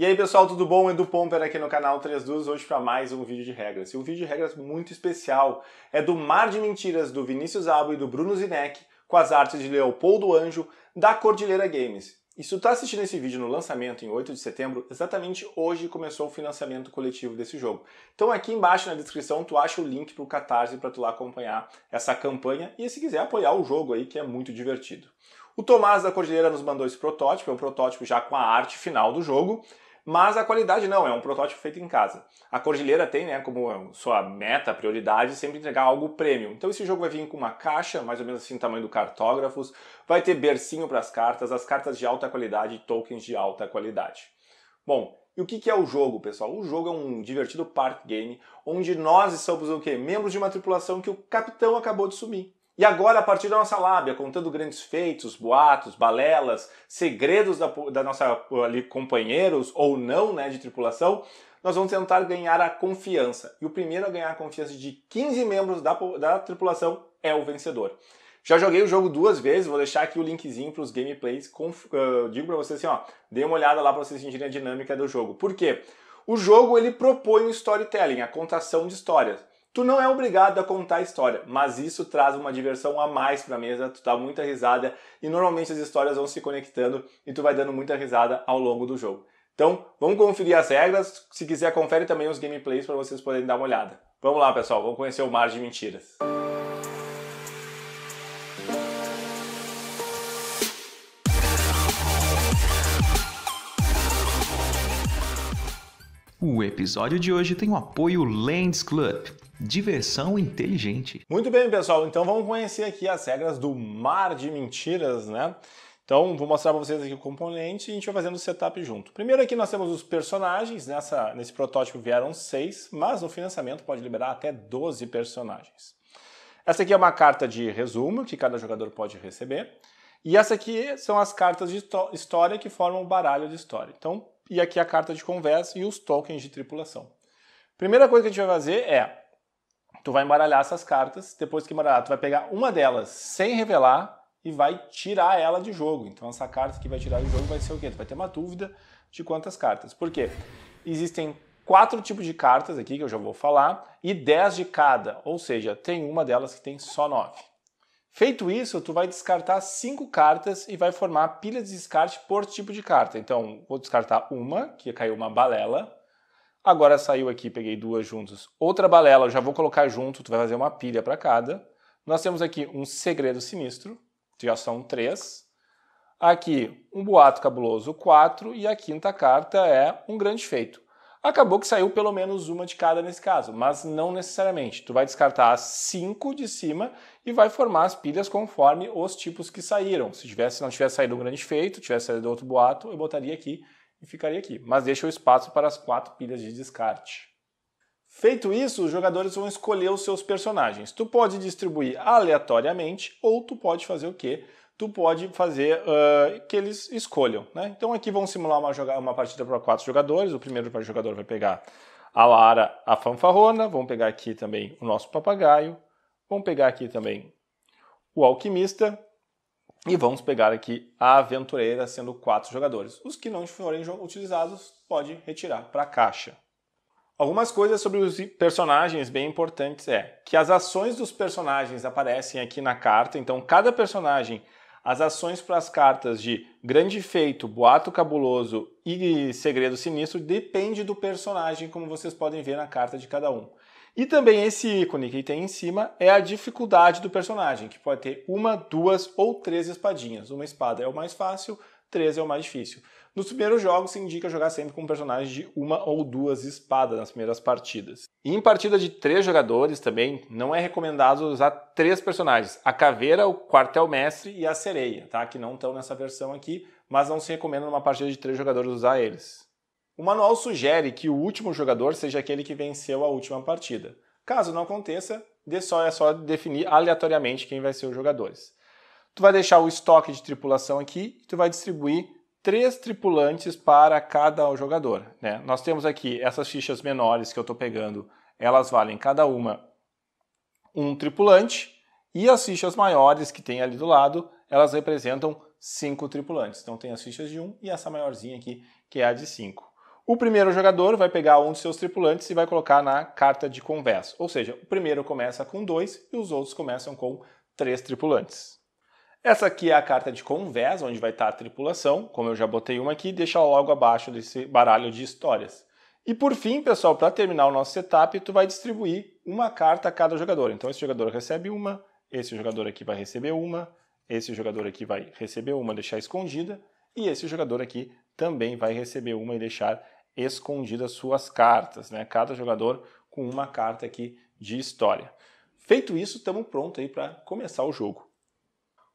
E aí pessoal, tudo bom? Edu Pomper aqui no canal 3 Duas, hoje para mais um vídeo de regras. E um vídeo de regras muito especial é do Mar de Mentiras do Vinícius Abo e do Bruno Zinek, com as artes de Leopoldo Anjo, da Cordilheira Games. E se tu tá assistindo esse vídeo no lançamento em 8 de setembro, exatamente hoje começou o financiamento coletivo desse jogo. Então aqui embaixo na descrição tu acha o link pro Catarse para tu lá acompanhar essa campanha e se quiser apoiar o jogo aí que é muito divertido. O Tomás da Cordilheira nos mandou esse protótipo, é um protótipo já com a arte final do jogo, mas a qualidade não, é um protótipo feito em casa. A Cordilheira tem né, como sua meta, prioridade, sempre entregar algo premium. Então esse jogo vai vir com uma caixa, mais ou menos assim, tamanho do cartógrafos, vai ter bercinho para as cartas, as cartas de alta qualidade e tokens de alta qualidade. Bom, e o que é o jogo, pessoal? O jogo é um divertido park game onde nós somos o quê? Membros de uma tripulação que o capitão acabou de sumir. E agora, a partir da nossa lábia, contando grandes feitos, boatos, balelas, segredos da, da nossa ali, companheiros ou não né, de tripulação, nós vamos tentar ganhar a confiança. E o primeiro a ganhar a confiança de 15 membros da, da tripulação é o vencedor. Já joguei o jogo duas vezes, vou deixar aqui o linkzinho para os gameplays. uh, digo para vocês assim, ó, dê uma olhada lá para vocês sentirem a dinâmica do jogo. Por quê? O jogo ele propõe o storytelling, a contação de histórias. Tu não é obrigado a contar a história, mas isso traz uma diversão a mais pra mesa, tu dá muita risada e normalmente as histórias vão se conectando e tu vai dando muita risada ao longo do jogo. Então, vamos conferir as regras. Se quiser, confere também os gameplays para vocês poderem dar uma olhada. Vamos lá, pessoal, vamos conhecer o Mar de Mentiras. O episódio de hoje tem o apoio Lands Club diversão inteligente. Muito bem, pessoal. Então vamos conhecer aqui as regras do mar de mentiras, né? Então, vou mostrar para vocês aqui o componente e a gente vai fazendo o setup junto. Primeiro aqui nós temos os personagens, Nessa, né? nesse protótipo vieram seis, mas no financiamento pode liberar até 12 personagens. Essa aqui é uma carta de resumo que cada jogador pode receber. E essa aqui são as cartas de história que formam o baralho de história. Então, e aqui a carta de conversa e os tokens de tripulação. Primeira coisa que a gente vai fazer é tu vai embaralhar essas cartas, depois que embaralhar, tu vai pegar uma delas sem revelar e vai tirar ela de jogo. Então essa carta que vai tirar de jogo vai ser o quê? Tu vai ter uma dúvida de quantas cartas. Por quê? Existem quatro tipos de cartas aqui que eu já vou falar e dez de cada, ou seja, tem uma delas que tem só nove. Feito isso, tu vai descartar cinco cartas e vai formar pilha de descarte por tipo de carta. Então, vou descartar uma, que caiu uma balela, Agora saiu aqui, peguei duas juntas. Outra balela, eu já vou colocar junto, tu vai fazer uma pilha para cada. Nós temos aqui um segredo sinistro, que já são três. Aqui, um boato cabuloso, quatro. E a quinta carta é um grande feito. Acabou que saiu pelo menos uma de cada nesse caso, mas não necessariamente. Tu vai descartar as cinco de cima e vai formar as pilhas conforme os tipos que saíram. Se tivesse, não tivesse saído um grande feito, tivesse saído outro boato, eu botaria aqui e ficaria aqui, mas deixa o espaço para as quatro pilhas de descarte. Feito isso, os jogadores vão escolher os seus personagens. Tu pode distribuir aleatoriamente ou tu pode fazer o quê? Tu pode fazer uh, que eles escolham. Né? Então aqui vão simular uma, uma partida para quatro jogadores. O primeiro jogador vai pegar a Lara, a fanfarrona. Vão pegar aqui também o nosso papagaio. Vão pegar aqui também o alquimista e vamos pegar aqui a aventureira sendo quatro jogadores. Os que não forem utilizados pode retirar para a caixa. Algumas coisas sobre os personagens bem importantes é que as ações dos personagens aparecem aqui na carta, então cada personagem, as ações para as cartas de Grande Feito, Boato Cabuloso e Segredo Sinistro depende do personagem, como vocês podem ver na carta de cada um. E também esse ícone que tem em cima é a dificuldade do personagem, que pode ter uma, duas ou três espadinhas. Uma espada é o mais fácil, três é o mais difícil. Nos primeiros jogos se indica jogar sempre com um personagem de uma ou duas espadas nas primeiras partidas. E em partida de três jogadores também não é recomendado usar três personagens: a caveira, o quartel-mestre é e a sereia, tá? Que não estão nessa versão aqui, mas não se recomenda numa partida de três jogadores usar eles. O manual sugere que o último jogador seja aquele que venceu a última partida. Caso não aconteça, é só definir aleatoriamente quem vai ser os jogadores. Tu vai deixar o estoque de tripulação aqui e tu vai distribuir três tripulantes para cada jogador. Né? Nós temos aqui essas fichas menores que eu estou pegando, elas valem cada uma um tripulante, e as fichas maiores que tem ali do lado, elas representam cinco tripulantes. Então tem as fichas de um e essa maiorzinha aqui, que é a de cinco. O primeiro jogador vai pegar um de seus tripulantes e vai colocar na carta de conversa. Ou seja, o primeiro começa com dois e os outros começam com três tripulantes. Essa aqui é a carta de convés, onde vai estar a tripulação, como eu já botei uma aqui, deixa logo abaixo desse baralho de histórias. E por fim, pessoal, para terminar o nosso setup, tu vai distribuir uma carta a cada jogador. Então esse jogador recebe uma, esse jogador aqui vai receber uma, esse jogador aqui vai receber uma, deixar escondida, e esse jogador aqui também vai receber uma e deixar escondidas suas cartas, né? Cada jogador com uma carta aqui de história. Feito isso, estamos prontos aí para começar o jogo.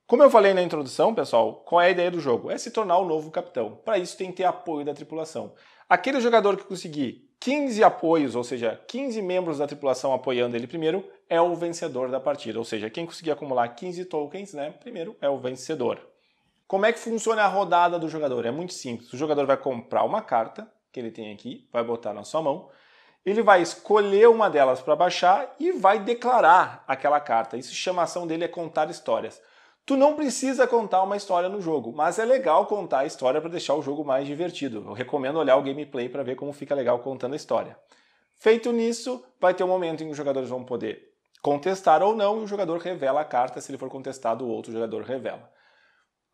Como eu falei na introdução, pessoal, qual é a ideia do jogo? É se tornar o novo capitão. Para isso tem que ter apoio da tripulação. Aquele jogador que conseguir 15 apoios, ou seja, 15 membros da tripulação apoiando ele primeiro, é o vencedor da partida. Ou seja, quem conseguir acumular 15 tokens, né, primeiro é o vencedor. Como é que funciona a rodada do jogador? É muito simples. O jogador vai comprar uma carta que ele tem aqui, vai botar na sua mão, ele vai escolher uma delas para baixar e vai declarar aquela carta. Isso chama a ação dele é contar histórias. Tu não precisa contar uma história no jogo, mas é legal contar a história para deixar o jogo mais divertido. Eu recomendo olhar o gameplay para ver como fica legal contando a história. Feito nisso, vai ter um momento em que os jogadores vão poder contestar ou não e o jogador revela a carta. Se ele for contestado, o outro jogador revela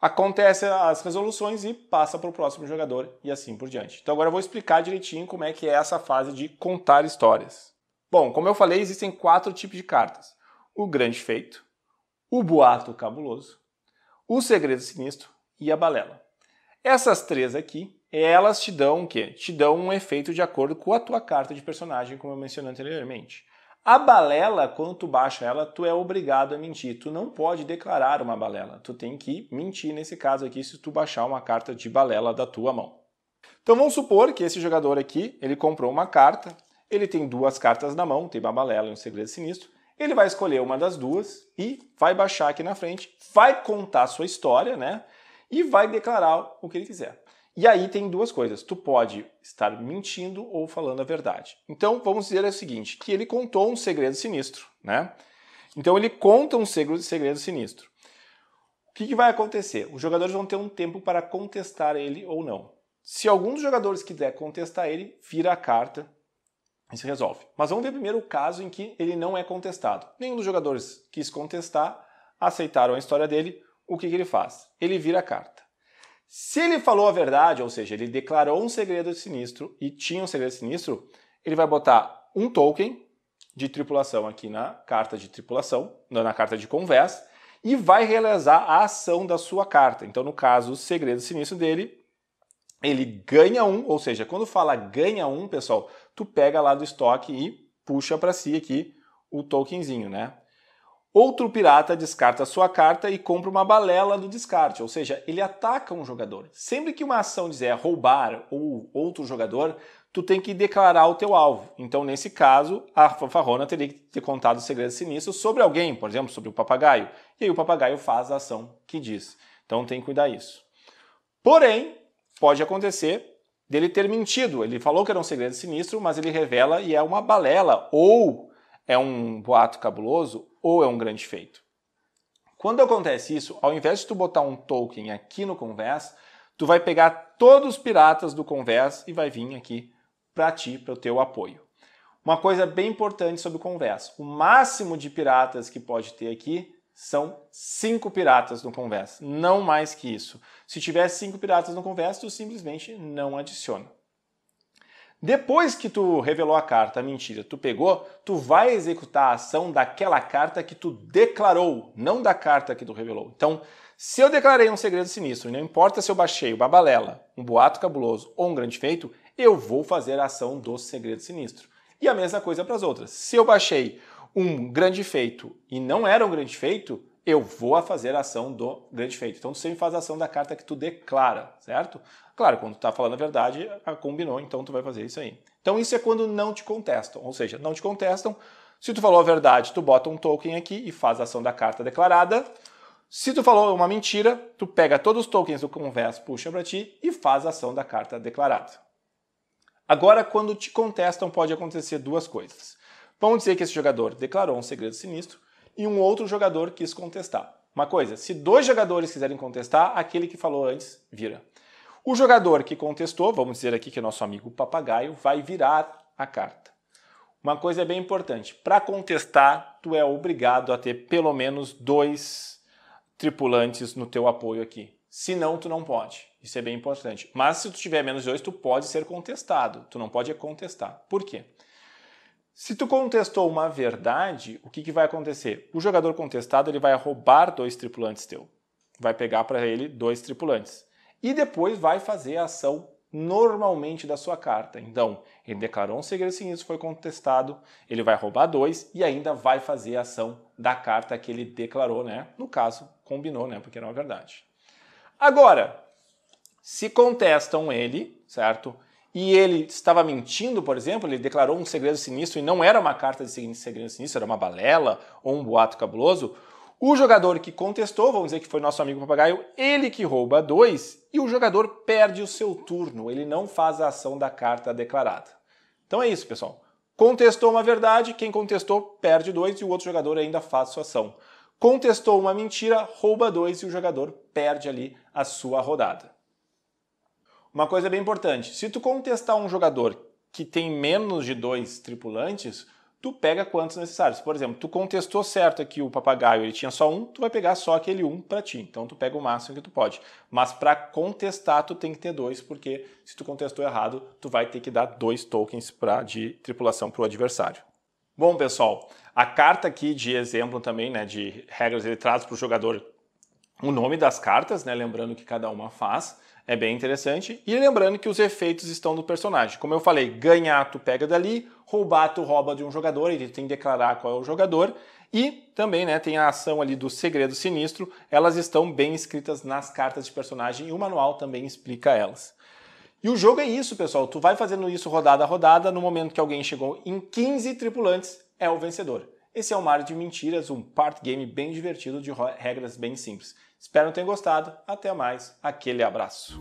acontece as resoluções e passa para o próximo jogador e assim por diante. Então agora eu vou explicar direitinho como é que é essa fase de contar histórias. Bom, como eu falei, existem quatro tipos de cartas: o grande feito, o boato cabuloso, o segredo sinistro e a balela. Essas três aqui, elas te dão o quê? Te dão um efeito de acordo com a tua carta de personagem, como eu mencionei anteriormente. A balela, quando tu baixa ela, tu é obrigado a mentir. Tu não pode declarar uma balela. Tu tem que mentir nesse caso aqui se tu baixar uma carta de balela da tua mão. Então vamos supor que esse jogador aqui, ele comprou uma carta, ele tem duas cartas na mão, tem uma balela e um segredo sinistro. Ele vai escolher uma das duas e vai baixar aqui na frente, vai contar sua história, né? E vai declarar o que ele quiser. E aí tem duas coisas: tu pode estar mentindo ou falando a verdade. Então vamos dizer o seguinte: que ele contou um segredo sinistro, né? Então ele conta um segredo sinistro. O que, que vai acontecer? Os jogadores vão ter um tempo para contestar ele ou não. Se algum dos jogadores quiser contestar ele, vira a carta e se resolve. Mas vamos ver primeiro o caso em que ele não é contestado. Nenhum dos jogadores quis contestar, aceitaram a história dele. O que, que ele faz? Ele vira a carta. Se ele falou a verdade, ou seja, ele declarou um segredo sinistro e tinha um segredo sinistro, ele vai botar um token de tripulação aqui na carta de tripulação, na carta de convés, e vai realizar a ação da sua carta. Então, no caso, o segredo sinistro dele, ele ganha um, ou seja, quando fala ganha um, pessoal, tu pega lá do estoque e puxa para si aqui o tokenzinho, né? Outro pirata descarta sua carta e compra uma balela do descarte, ou seja, ele ataca um jogador. Sempre que uma ação dizer é roubar ou outro jogador, tu tem que declarar o teu alvo. Então, nesse caso, a fanfarrona teria que ter contado o segredo sinistro sobre alguém, por exemplo, sobre o papagaio. E aí o papagaio faz a ação que diz. Então tem que cuidar isso. Porém, pode acontecer dele ter mentido. Ele falou que era um segredo sinistro, mas ele revela e é uma balela ou é um boato cabuloso ou é um grande feito. Quando acontece isso, ao invés de tu botar um token aqui no Convers, tu vai pegar todos os piratas do Convers e vai vir aqui para ti, para o teu apoio. Uma coisa bem importante sobre o Convers, o máximo de piratas que pode ter aqui são cinco piratas no Convers, não mais que isso. Se tiver cinco piratas no Convers, tu simplesmente não adiciona. Depois que tu revelou a carta, a mentira, tu pegou, tu vai executar a ação daquela carta que tu declarou, não da carta que tu revelou. Então, se eu declarei um segredo sinistro, e não importa se eu baixei o babalela, um boato cabuloso ou um grande feito, eu vou fazer a ação do segredo sinistro. E a mesma coisa para as outras. Se eu baixei um grande feito e não era um grande feito, eu vou a fazer a ação do grande feito. Então, tu sempre faz a ação da carta que tu declara, certo? Claro, quando tu tá falando a verdade, a combinou, então tu vai fazer isso aí. Então, isso é quando não te contestam, ou seja, não te contestam. Se tu falou a verdade, tu bota um token aqui e faz a ação da carta declarada. Se tu falou uma mentira, tu pega todos os tokens do converso, puxa para ti e faz a ação da carta declarada. Agora, quando te contestam, pode acontecer duas coisas. Vamos dizer que esse jogador declarou um segredo sinistro, e um outro jogador quis contestar. Uma coisa, se dois jogadores quiserem contestar, aquele que falou antes vira. O jogador que contestou, vamos dizer aqui que é nosso amigo papagaio, vai virar a carta. Uma coisa é bem importante, para contestar, tu é obrigado a ter pelo menos dois tripulantes no teu apoio aqui. Senão, tu não pode. Isso é bem importante. Mas se tu tiver menos dois, tu pode ser contestado. Tu não pode contestar. Por quê? Se tu contestou uma verdade, o que, que vai acontecer? O jogador contestado ele vai roubar dois tripulantes teu. Vai pegar para ele dois tripulantes. E depois vai fazer a ação normalmente da sua carta. Então, ele declarou um segredo isso foi contestado, ele vai roubar dois e ainda vai fazer a ação da carta que ele declarou, né? No caso, combinou, né? Porque não é verdade. Agora, se contestam ele, certo? e ele estava mentindo, por exemplo, ele declarou um segredo sinistro e não era uma carta de segredo sinistro, era uma balela ou um boato cabuloso, o jogador que contestou, vamos dizer que foi nosso amigo papagaio, ele que rouba dois e o jogador perde o seu turno, ele não faz a ação da carta declarada. Então é isso, pessoal. Contestou uma verdade, quem contestou perde dois e o outro jogador ainda faz sua ação. Contestou uma mentira, rouba dois e o jogador perde ali a sua rodada. Uma coisa bem importante, se tu contestar um jogador que tem menos de dois tripulantes, tu pega quantos necessários. Por exemplo, tu contestou certo aqui o papagaio, ele tinha só um, tu vai pegar só aquele um para ti. Então tu pega o máximo que tu pode. Mas para contestar tu tem que ter dois, porque se tu contestou errado, tu vai ter que dar dois tokens pra, de tripulação para o adversário. Bom, pessoal, a carta aqui de exemplo também, né, de regras, ele traz para o jogador o nome das cartas, né, lembrando que cada uma faz. É bem interessante. E lembrando que os efeitos estão no personagem. Como eu falei, ganhar tu pega dali, roubar tu rouba de um jogador, ele tem que declarar qual é o jogador. E também né, tem a ação ali do segredo sinistro, elas estão bem escritas nas cartas de personagem e o manual também explica elas. E o jogo é isso, pessoal. Tu vai fazendo isso rodada a rodada, no momento que alguém chegou em 15 tripulantes, é o vencedor. Esse é o Mar de Mentiras, um part game bem divertido de regras bem simples. Espero que tenham gostado. Até mais. Aquele abraço.